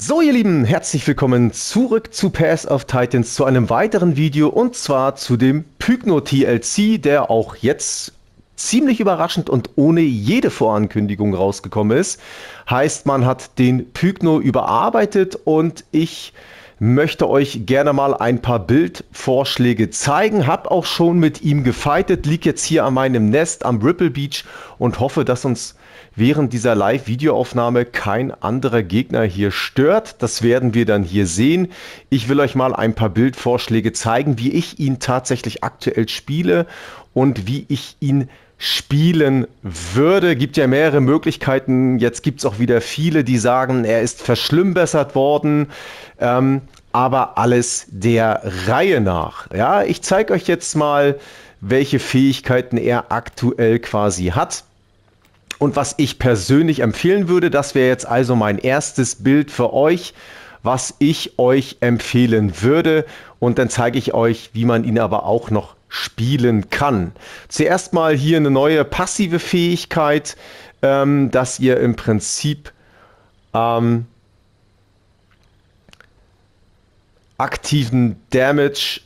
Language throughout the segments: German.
So ihr Lieben, herzlich willkommen zurück zu Pass of Titans zu einem weiteren Video und zwar zu dem Pygno TLC, der auch jetzt ziemlich überraschend und ohne jede Vorankündigung rausgekommen ist. Heißt, man hat den Pygno überarbeitet und ich möchte euch gerne mal ein paar Bildvorschläge zeigen. Hab auch schon mit ihm gefeitet, liegt jetzt hier an meinem Nest am Ripple Beach und hoffe, dass uns während dieser Live-Videoaufnahme kein anderer Gegner hier stört. Das werden wir dann hier sehen. Ich will euch mal ein paar Bildvorschläge zeigen, wie ich ihn tatsächlich aktuell spiele und wie ich ihn spielen würde. Gibt ja mehrere Möglichkeiten. Jetzt gibt es auch wieder viele, die sagen, er ist verschlimmbessert worden. Ähm, aber alles der Reihe nach. Ja, ich zeige euch jetzt mal, welche Fähigkeiten er aktuell quasi hat. Und was ich persönlich empfehlen würde, das wäre jetzt also mein erstes Bild für euch, was ich euch empfehlen würde. Und dann zeige ich euch, wie man ihn aber auch noch spielen kann. Zuerst mal hier eine neue passive Fähigkeit, ähm, dass ihr im Prinzip ähm, aktiven Damage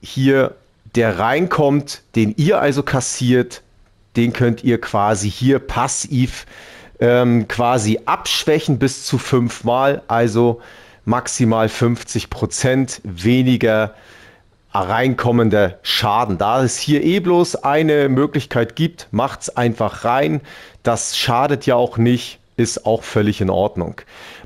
hier, der reinkommt, den ihr also kassiert, den könnt ihr quasi hier passiv ähm, quasi abschwächen bis zu fünfmal, also maximal 50 weniger reinkommender Schaden. Da es hier eh bloß eine Möglichkeit gibt, macht es einfach rein. Das schadet ja auch nicht, ist auch völlig in Ordnung.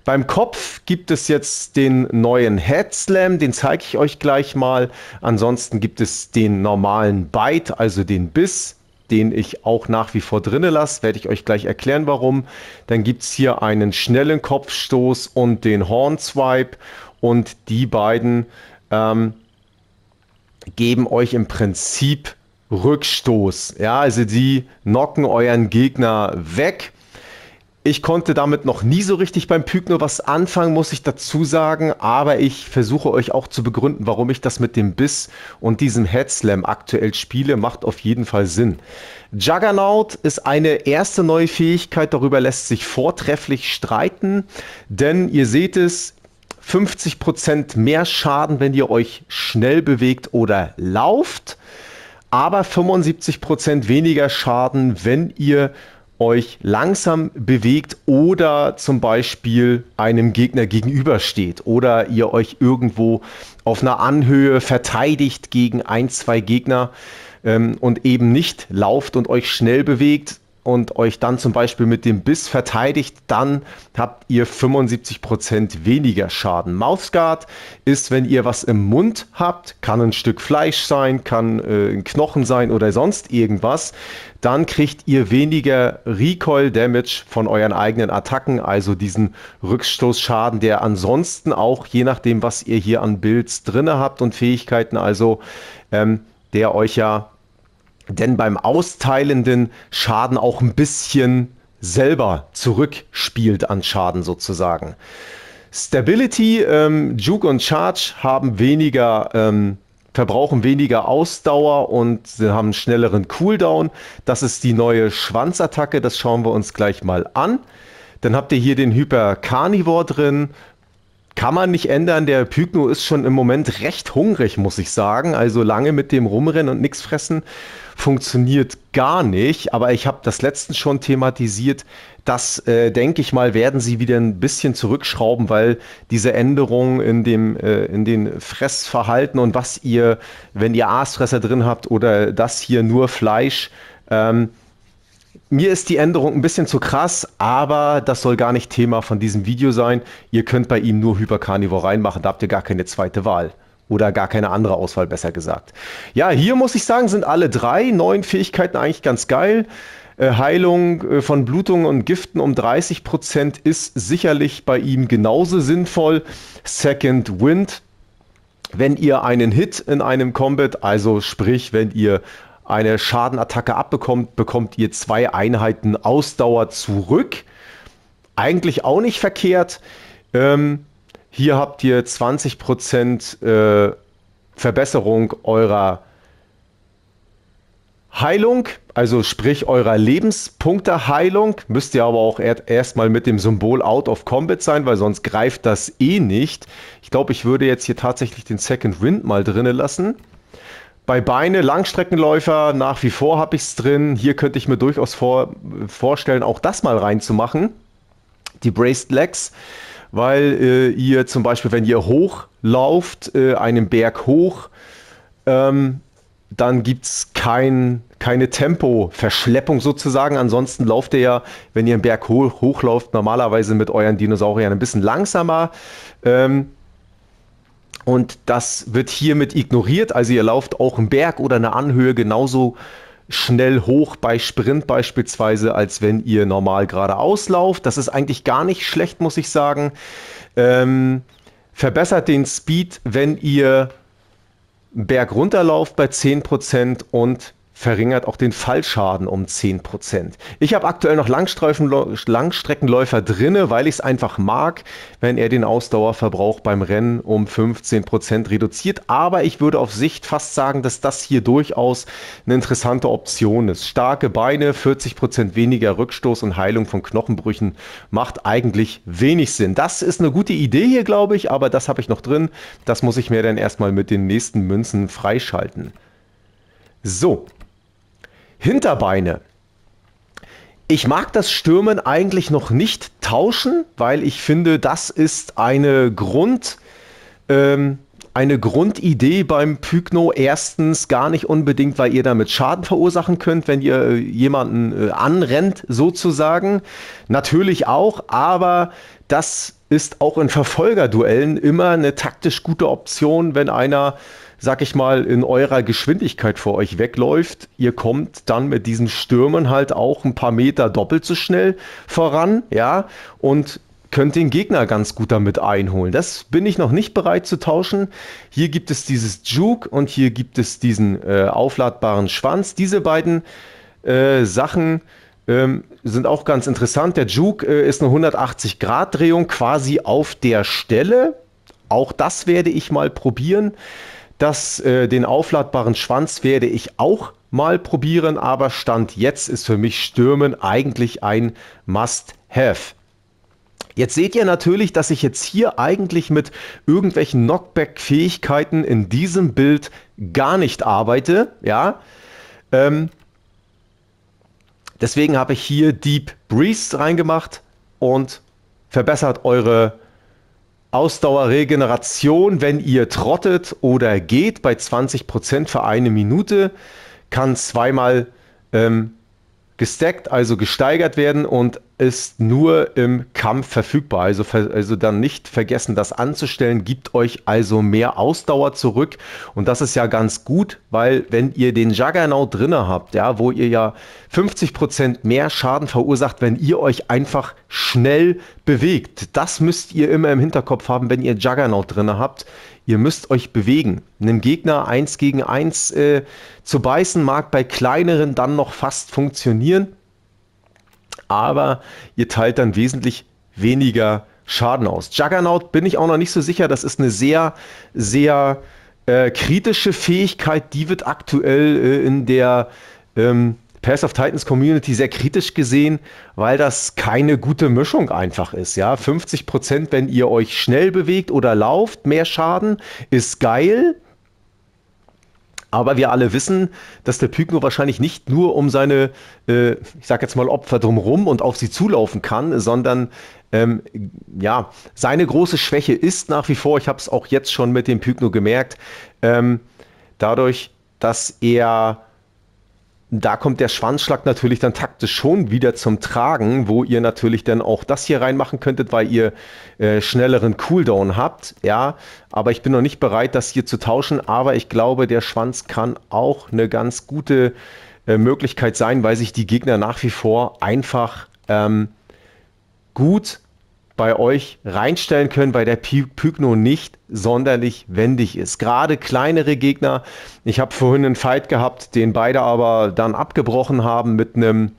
Beim Kopf gibt es jetzt den neuen Head Slam, den zeige ich euch gleich mal. Ansonsten gibt es den normalen Bite, also den Biss den ich auch nach wie vor drinne lasse. Werde ich euch gleich erklären, warum. Dann gibt es hier einen schnellen Kopfstoß und den Hornswipe. Und die beiden ähm, geben euch im Prinzip Rückstoß. Ja, also die knocken euren Gegner weg. Ich konnte damit noch nie so richtig beim Pygno was anfangen, muss ich dazu sagen, aber ich versuche euch auch zu begründen, warum ich das mit dem Biss und diesem Headslam aktuell spiele, macht auf jeden Fall Sinn. Juggernaut ist eine erste neue Fähigkeit, darüber lässt sich vortrefflich streiten, denn ihr seht es, 50% mehr Schaden, wenn ihr euch schnell bewegt oder lauft, aber 75% weniger Schaden, wenn ihr euch langsam bewegt oder zum Beispiel einem Gegner gegenübersteht oder ihr euch irgendwo auf einer Anhöhe verteidigt gegen ein, zwei Gegner ähm, und eben nicht lauft und euch schnell bewegt, und euch dann zum Beispiel mit dem Biss verteidigt, dann habt ihr 75% weniger Schaden. Mouthguard ist, wenn ihr was im Mund habt, kann ein Stück Fleisch sein, kann äh, ein Knochen sein oder sonst irgendwas, dann kriegt ihr weniger Recoil Damage von euren eigenen Attacken, also diesen Rückstoßschaden, der ansonsten auch, je nachdem, was ihr hier an Builds drinne habt und Fähigkeiten, also ähm, der euch ja denn beim Austeilenden Schaden auch ein bisschen selber zurückspielt an Schaden sozusagen. Stability, ähm, Juke und Charge haben weniger, ähm, verbrauchen weniger Ausdauer und sie haben einen schnelleren Cooldown. Das ist die neue Schwanzattacke, das schauen wir uns gleich mal an. Dann habt ihr hier den Hyper Carnivore drin. Kann man nicht ändern, der Pygno ist schon im Moment recht hungrig, muss ich sagen. Also lange mit dem rumrennen und nichts fressen funktioniert gar nicht. Aber ich habe das letztens schon thematisiert. Das, äh, denke ich mal, werden sie wieder ein bisschen zurückschrauben, weil diese Änderungen in, dem, äh, in den Fressverhalten und was ihr, wenn ihr Aasfresser drin habt oder das hier nur Fleisch, ähm, mir ist die Änderung ein bisschen zu krass, aber das soll gar nicht Thema von diesem Video sein. Ihr könnt bei ihm nur Hypercarnivore reinmachen, da habt ihr gar keine zweite Wahl. Oder gar keine andere Auswahl, besser gesagt. Ja, hier muss ich sagen, sind alle drei neuen Fähigkeiten eigentlich ganz geil. Äh, Heilung äh, von Blutungen und Giften um 30% ist sicherlich bei ihm genauso sinnvoll. Second Wind, wenn ihr einen Hit in einem Combat, also sprich, wenn ihr eine Schadenattacke abbekommt, bekommt ihr zwei Einheiten Ausdauer zurück. Eigentlich auch nicht verkehrt. Ähm, hier habt ihr 20% äh, Verbesserung eurer Heilung, also sprich eurer Lebenspunkte Heilung, müsst ihr aber auch erstmal mit dem Symbol out of combat sein, weil sonst greift das eh nicht. Ich glaube, ich würde jetzt hier tatsächlich den Second Wind mal drinne lassen. Bei Beine, Langstreckenläufer, nach wie vor habe ich es drin. Hier könnte ich mir durchaus vor, vorstellen, auch das mal reinzumachen. Die Braced Legs weil äh, ihr zum Beispiel, wenn ihr hochlauft, äh, einen Berg hoch, ähm, dann gibt es kein, keine Tempoverschleppung sozusagen. Ansonsten lauft ihr ja, wenn ihr einen Berg hoch, hochlauft, normalerweise mit euren Dinosauriern ein bisschen langsamer. Ähm, und das wird hiermit ignoriert. Also ihr lauft auch einen Berg oder eine Anhöhe genauso schnell hoch bei Sprint beispielsweise, als wenn ihr normal geradeaus lauft. Das ist eigentlich gar nicht schlecht, muss ich sagen. Ähm, verbessert den Speed, wenn ihr Berg runterlauft bei 10% und verringert auch den Fallschaden um 10%. Ich habe aktuell noch Langstreckenläufer drinne, weil ich es einfach mag, wenn er den Ausdauerverbrauch beim Rennen um 15% reduziert. Aber ich würde auf Sicht fast sagen, dass das hier durchaus eine interessante Option ist. Starke Beine, 40% weniger Rückstoß und Heilung von Knochenbrüchen macht eigentlich wenig Sinn. Das ist eine gute Idee hier, glaube ich, aber das habe ich noch drin. Das muss ich mir dann erstmal mit den nächsten Münzen freischalten. So, Hinterbeine. Ich mag das Stürmen eigentlich noch nicht tauschen, weil ich finde, das ist eine Grund, ähm, eine Grundidee beim Pygno. Erstens gar nicht unbedingt, weil ihr damit Schaden verursachen könnt, wenn ihr äh, jemanden äh, anrennt, sozusagen. Natürlich auch, aber das ist auch in Verfolgerduellen immer eine taktisch gute Option, wenn einer sag ich mal, in eurer Geschwindigkeit vor euch wegläuft. Ihr kommt dann mit diesen Stürmen halt auch ein paar Meter doppelt so schnell voran, ja, und könnt den Gegner ganz gut damit einholen. Das bin ich noch nicht bereit zu tauschen. Hier gibt es dieses Juke und hier gibt es diesen äh, aufladbaren Schwanz. Diese beiden äh, Sachen ähm, sind auch ganz interessant. Der Juke äh, ist eine 180-Grad-Drehung quasi auf der Stelle. Auch das werde ich mal probieren. Das, äh, den aufladbaren Schwanz werde ich auch mal probieren, aber Stand jetzt ist für mich Stürmen eigentlich ein Must-Have. Jetzt seht ihr natürlich, dass ich jetzt hier eigentlich mit irgendwelchen Knockback-Fähigkeiten in diesem Bild gar nicht arbeite. Ja, ähm, deswegen habe ich hier Deep Breeze reingemacht und verbessert eure Ausdauerregeneration, wenn ihr trottet oder geht, bei 20% für eine Minute, kann zweimal ähm, gestackt, also gesteigert werden und ist nur im Kampf verfügbar. Also, also dann nicht vergessen, das anzustellen, gibt euch also mehr Ausdauer zurück. Und das ist ja ganz gut, weil wenn ihr den Juggernaut drinne habt, ja, wo ihr ja 50% mehr Schaden verursacht, wenn ihr euch einfach schnell bewegt. Das müsst ihr immer im Hinterkopf haben, wenn ihr Juggernaut drinne habt. Ihr müsst euch bewegen. Einem Gegner eins gegen eins äh, zu beißen mag bei kleineren dann noch fast funktionieren, aber ihr teilt dann wesentlich weniger Schaden aus. Juggernaut bin ich auch noch nicht so sicher. Das ist eine sehr, sehr äh, kritische Fähigkeit. Die wird aktuell äh, in der ähm, Pass of Titans Community sehr kritisch gesehen, weil das keine gute Mischung einfach ist. Ja, 50 Prozent, wenn ihr euch schnell bewegt oder lauft, mehr Schaden ist geil. Aber wir alle wissen, dass der Pygno wahrscheinlich nicht nur um seine, äh, ich sag jetzt mal, Opfer drumherum und auf sie zulaufen kann, sondern ähm, ja, seine große Schwäche ist nach wie vor, ich habe es auch jetzt schon mit dem Pygno gemerkt, ähm, dadurch, dass er da kommt der Schwanzschlag natürlich dann taktisch schon wieder zum Tragen, wo ihr natürlich dann auch das hier reinmachen könntet, weil ihr äh, schnelleren Cooldown habt. Ja, aber ich bin noch nicht bereit, das hier zu tauschen. Aber ich glaube, der Schwanz kann auch eine ganz gute äh, Möglichkeit sein, weil sich die Gegner nach wie vor einfach ähm, gut bei euch reinstellen können, weil der Pygno nicht sonderlich wendig ist. Gerade kleinere Gegner. Ich habe vorhin einen Fight gehabt, den beide aber dann abgebrochen haben mit einem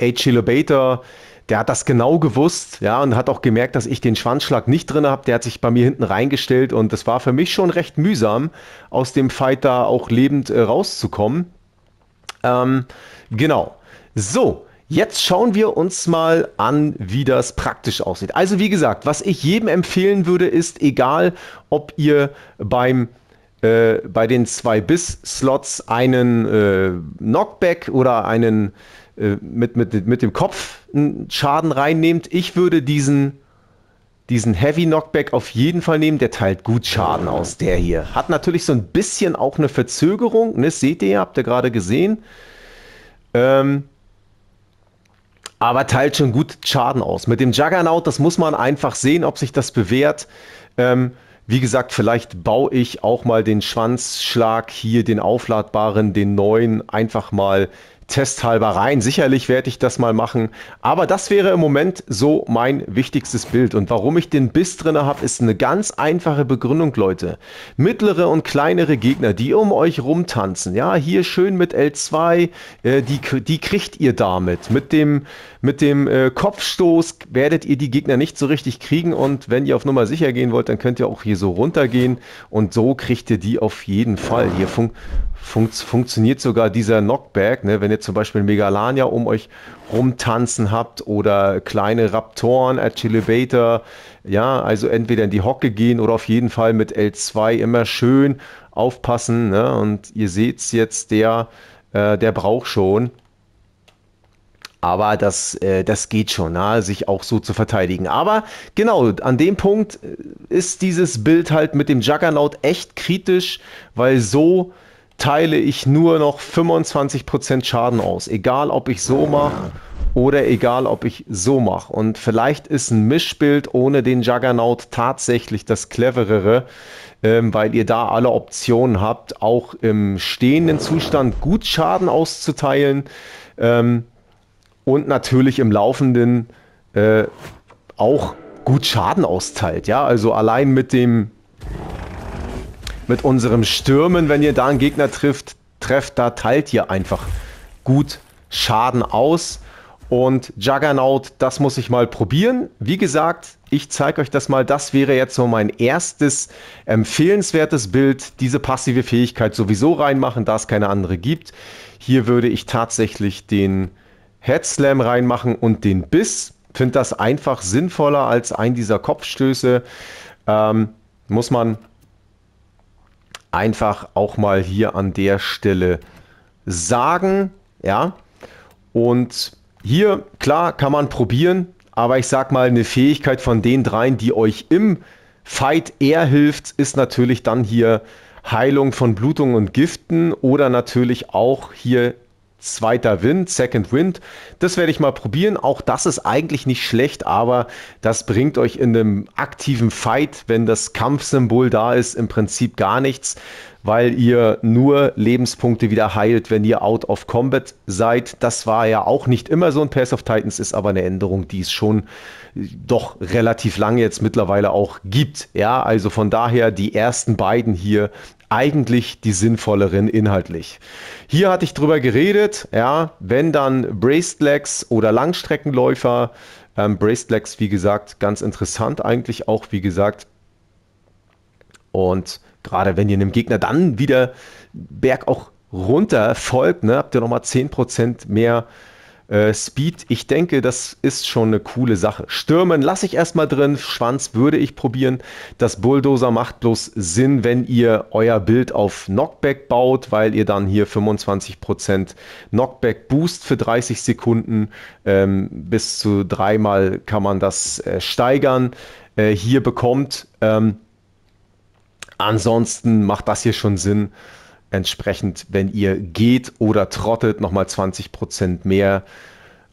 Achillobator. Der hat das genau gewusst, ja, und hat auch gemerkt, dass ich den Schwanzschlag nicht drin habe. Der hat sich bei mir hinten reingestellt und das war für mich schon recht mühsam, aus dem Fight da auch lebend äh, rauszukommen. Ähm, genau. So, Jetzt schauen wir uns mal an, wie das praktisch aussieht. Also wie gesagt, was ich jedem empfehlen würde, ist egal, ob ihr beim äh, bei den zwei Biss-Slots einen äh, Knockback oder einen äh, mit, mit, mit dem Kopf einen Schaden reinnehmt. Ich würde diesen, diesen Heavy Knockback auf jeden Fall nehmen. Der teilt gut Schaden aus, der hier. Hat natürlich so ein bisschen auch eine Verzögerung. Ne? Seht ihr, habt ihr gerade gesehen. Ähm, aber teilt schon gut Schaden aus. Mit dem Juggernaut, das muss man einfach sehen, ob sich das bewährt. Ähm, wie gesagt, vielleicht baue ich auch mal den Schwanzschlag hier, den aufladbaren, den neuen, einfach mal testhalber rein. Sicherlich werde ich das mal machen. Aber das wäre im Moment so mein wichtigstes Bild. Und warum ich den Biss drin habe, ist eine ganz einfache Begründung, Leute. Mittlere und kleinere Gegner, die um euch rumtanzen. Ja, hier schön mit L2, äh, die, die kriegt ihr damit. Mit dem mit dem äh, Kopfstoß werdet ihr die Gegner nicht so richtig kriegen und wenn ihr auf Nummer sicher gehen wollt, dann könnt ihr auch hier so runtergehen und so kriegt ihr die auf jeden Fall. Hier fun fun funktioniert sogar dieser Knockback, ne? wenn ihr zum Beispiel Megalania um euch rumtanzen habt oder kleine Raptoren, Achillebator, ja, also entweder in die Hocke gehen oder auf jeden Fall mit L2 immer schön aufpassen ne? und ihr seht es jetzt, der, äh, der braucht schon aber das, äh, das geht schon, na, ne? sich auch so zu verteidigen. Aber genau, an dem Punkt äh, ist dieses Bild halt mit dem Juggernaut echt kritisch, weil so teile ich nur noch 25% Schaden aus. Egal, ob ich so mache oder egal, ob ich so mache. Und vielleicht ist ein Mischbild ohne den Juggernaut tatsächlich das cleverere, ähm, weil ihr da alle Optionen habt, auch im stehenden Zustand gut Schaden auszuteilen. Ähm, und natürlich im laufenden äh, auch gut Schaden austeilt. Ja, also allein mit dem mit unserem Stürmen, wenn ihr da einen Gegner trifft, trefft, da teilt ihr einfach gut Schaden aus. Und Juggernaut, das muss ich mal probieren. Wie gesagt, ich zeige euch das mal. Das wäre jetzt so mein erstes empfehlenswertes Bild. Diese passive Fähigkeit sowieso reinmachen, da es keine andere gibt. Hier würde ich tatsächlich den Headslam reinmachen und den Biss. Finde das einfach sinnvoller als ein dieser Kopfstöße. Ähm, muss man einfach auch mal hier an der Stelle sagen. Ja, und hier, klar, kann man probieren, aber ich sag mal, eine Fähigkeit von den dreien, die euch im Fight eher hilft, ist natürlich dann hier Heilung von Blutungen und Giften oder natürlich auch hier zweiter Wind, Second Wind. Das werde ich mal probieren. Auch das ist eigentlich nicht schlecht, aber das bringt euch in einem aktiven Fight, wenn das Kampfsymbol da ist, im Prinzip gar nichts, weil ihr nur Lebenspunkte wieder heilt, wenn ihr out of combat seid. Das war ja auch nicht immer so ein Pass of Titans, ist aber eine Änderung, die es schon äh, doch relativ lange jetzt mittlerweile auch gibt. Ja, also von daher die ersten beiden hier eigentlich die sinnvolleren inhaltlich. Hier hatte ich drüber geredet, ja, wenn dann Bracelegs oder Langstreckenläufer, ähm, Bracelegs, wie gesagt, ganz interessant eigentlich auch, wie gesagt. Und gerade wenn ihr einem Gegner dann wieder Berg auch runter folgt, ne, habt ihr nochmal 10% mehr äh, Speed, ich denke, das ist schon eine coole Sache. Stürmen lasse ich erstmal drin, Schwanz würde ich probieren. Das Bulldozer macht bloß Sinn, wenn ihr euer Bild auf Knockback baut, weil ihr dann hier 25% Knockback Boost für 30 Sekunden. Ähm, bis zu dreimal kann man das äh, steigern. Äh, hier bekommt. Ähm, ansonsten macht das hier schon Sinn entsprechend, wenn ihr geht oder trottet, nochmal 20% mehr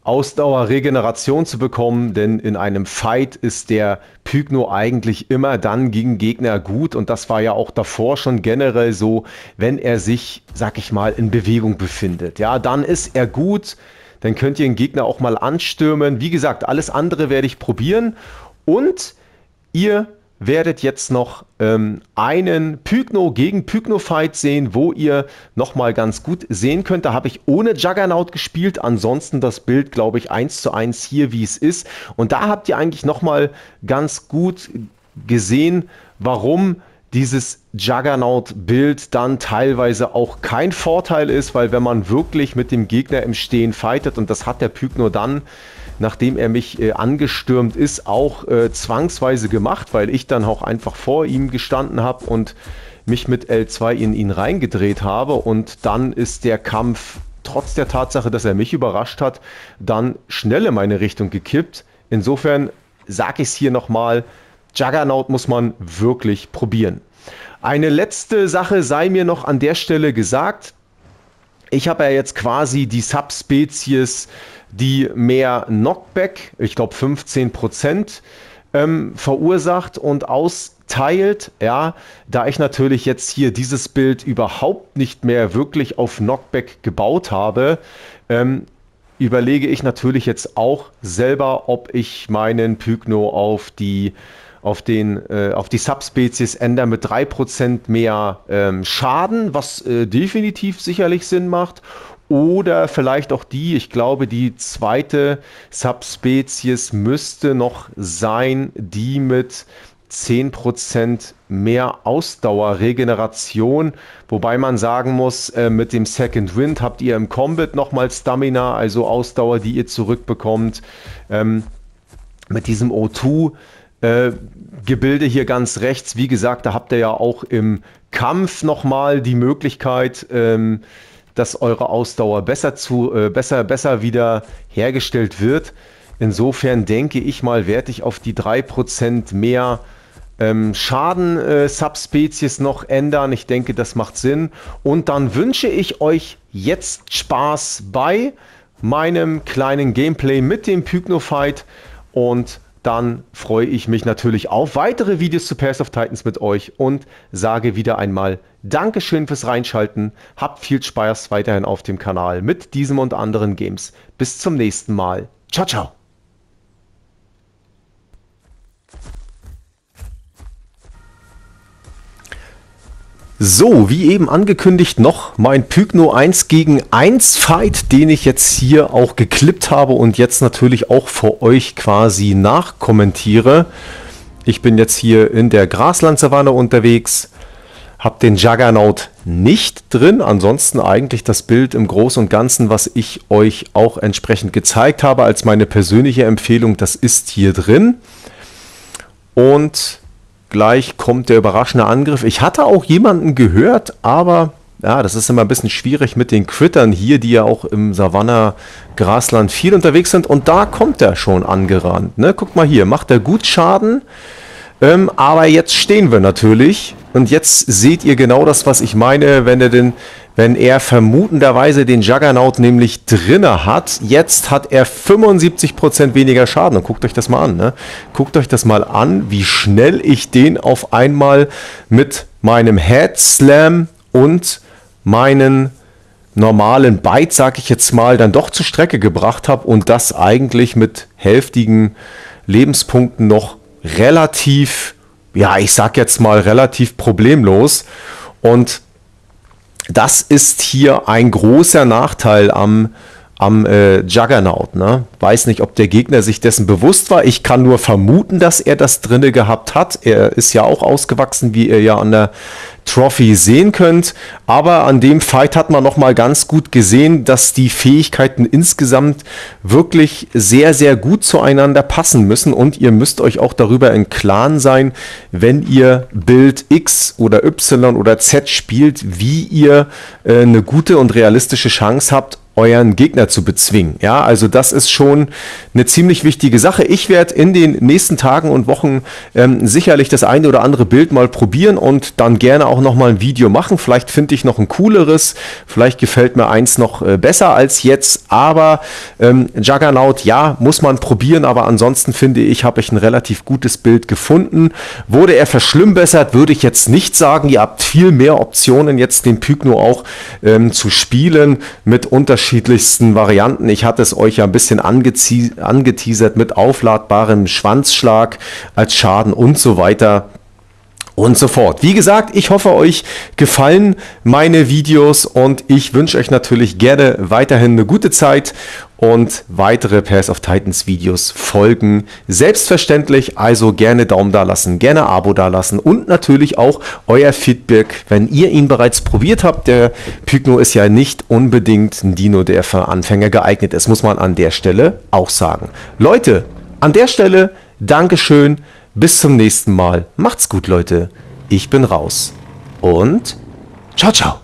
Ausdauer, Regeneration zu bekommen, denn in einem Fight ist der Pygno eigentlich immer dann gegen Gegner gut und das war ja auch davor schon generell so, wenn er sich, sag ich mal, in Bewegung befindet. Ja, dann ist er gut, dann könnt ihr den Gegner auch mal anstürmen. Wie gesagt, alles andere werde ich probieren und ihr werdet jetzt noch ähm, einen Pygno gegen Pygno-Fight sehen, wo ihr nochmal ganz gut sehen könnt. Da habe ich ohne Juggernaut gespielt. Ansonsten das Bild, glaube ich, eins zu eins hier, wie es ist. Und da habt ihr eigentlich nochmal ganz gut gesehen, warum dieses Juggernaut-Bild dann teilweise auch kein Vorteil ist, weil wenn man wirklich mit dem Gegner im Stehen fightet, und das hat der Pygno dann, nachdem er mich äh, angestürmt ist, auch äh, zwangsweise gemacht, weil ich dann auch einfach vor ihm gestanden habe und mich mit L2 in ihn reingedreht habe. Und dann ist der Kampf, trotz der Tatsache, dass er mich überrascht hat, dann schnell in meine Richtung gekippt. Insofern sage ich es hier nochmal, Juggernaut muss man wirklich probieren. Eine letzte Sache sei mir noch an der Stelle gesagt. Ich habe ja jetzt quasi die Subspezies die mehr Knockback, ich glaube 15 Prozent, ähm, verursacht und austeilt. Ja, da ich natürlich jetzt hier dieses Bild überhaupt nicht mehr wirklich auf Knockback gebaut habe, ähm, überlege ich natürlich jetzt auch selber, ob ich meinen Pygno auf die auf, den, äh, auf die Subspezies ändern mit 3% mehr ähm, Schaden, was äh, definitiv sicherlich Sinn macht, oder vielleicht auch die, ich glaube, die zweite Subspezies müsste noch sein, die mit 10% mehr Ausdauerregeneration. Wobei man sagen muss, äh, mit dem Second Wind habt ihr im Combat nochmal Stamina, also Ausdauer, die ihr zurückbekommt. Ähm, mit diesem O2 äh, Gebilde hier ganz rechts, wie gesagt, da habt ihr ja auch im Kampf nochmal die Möglichkeit, ähm, dass eure Ausdauer besser zu äh, besser besser wieder hergestellt wird. Insofern denke ich mal, werde ich auf die 3% mehr ähm, Schaden-Subspezies äh, noch ändern. Ich denke, das macht Sinn. Und dann wünsche ich euch jetzt Spaß bei meinem kleinen Gameplay mit dem Pygnofight. Und dann freue ich mich natürlich auf weitere Videos zu Pairs of Titans mit euch und sage wieder einmal Tschüss. Dankeschön fürs Reinschalten. Habt viel Spaß weiterhin auf dem Kanal mit diesem und anderen Games. Bis zum nächsten Mal. Ciao, ciao. So, wie eben angekündigt, noch mein Pygno 1 gegen 1 Fight, den ich jetzt hier auch geklippt habe und jetzt natürlich auch vor euch quasi nachkommentiere. Ich bin jetzt hier in der Graslandsavanne unterwegs hab den Juggernaut nicht drin, ansonsten eigentlich das Bild im Großen und Ganzen, was ich euch auch entsprechend gezeigt habe als meine persönliche Empfehlung, das ist hier drin. Und gleich kommt der überraschende Angriff. Ich hatte auch jemanden gehört, aber ja, das ist immer ein bisschen schwierig mit den Crittern hier, die ja auch im savannah grasland viel unterwegs sind. Und da kommt er schon angerannt. Ne? Guck mal hier, macht er gut Schaden. Ähm, aber jetzt stehen wir natürlich und jetzt seht ihr genau das, was ich meine, wenn er, den, wenn er vermutenderweise den Juggernaut nämlich drinne hat. Jetzt hat er 75% weniger Schaden. Und guckt euch das mal an. Ne? Guckt euch das mal an, wie schnell ich den auf einmal mit meinem Head Slam und meinen normalen Bite, sag ich jetzt mal, dann doch zur Strecke gebracht habe und das eigentlich mit hälftigen Lebenspunkten noch relativ ja, ich sag jetzt mal relativ problemlos. Und das ist hier ein großer Nachteil am am äh, Juggernaut. Ne? Weiß nicht, ob der Gegner sich dessen bewusst war. Ich kann nur vermuten, dass er das drinne gehabt hat. Er ist ja auch ausgewachsen, wie ihr ja an der Trophy sehen könnt. Aber an dem Fight hat man noch mal ganz gut gesehen, dass die Fähigkeiten insgesamt wirklich sehr, sehr gut zueinander passen müssen. Und ihr müsst euch auch darüber im Klaren sein, wenn ihr Bild X oder Y oder Z spielt, wie ihr äh, eine gute und realistische Chance habt, euren Gegner zu bezwingen. Ja, also das ist schon eine ziemlich wichtige Sache. Ich werde in den nächsten Tagen und Wochen ähm, sicherlich das eine oder andere Bild mal probieren und dann gerne auch nochmal ein Video machen. Vielleicht finde ich noch ein cooleres, vielleicht gefällt mir eins noch äh, besser als jetzt, aber ähm, Juggernaut, ja, muss man probieren, aber ansonsten finde ich, habe ich ein relativ gutes Bild gefunden. Wurde er verschlimmbessert, würde ich jetzt nicht sagen. Ihr habt viel mehr Optionen jetzt den Pygno auch ähm, zu spielen mit unterschiedlichen unterschiedlichsten Varianten. Ich hatte es euch ja ein bisschen angeteasert mit aufladbarem Schwanzschlag als Schaden und so weiter und so fort. Wie gesagt, ich hoffe, euch gefallen meine Videos und ich wünsche euch natürlich gerne weiterhin eine gute Zeit und weitere Pairs of Titans Videos folgen. Selbstverständlich, also gerne Daumen da lassen, gerne Abo da lassen und natürlich auch euer Feedback, wenn ihr ihn bereits probiert habt. Der Pygno ist ja nicht unbedingt ein Dino, der für Anfänger geeignet ist, muss man an der Stelle auch sagen. Leute, an der Stelle Dankeschön, bis zum nächsten Mal. Macht's gut, Leute. Ich bin raus und ciao, ciao.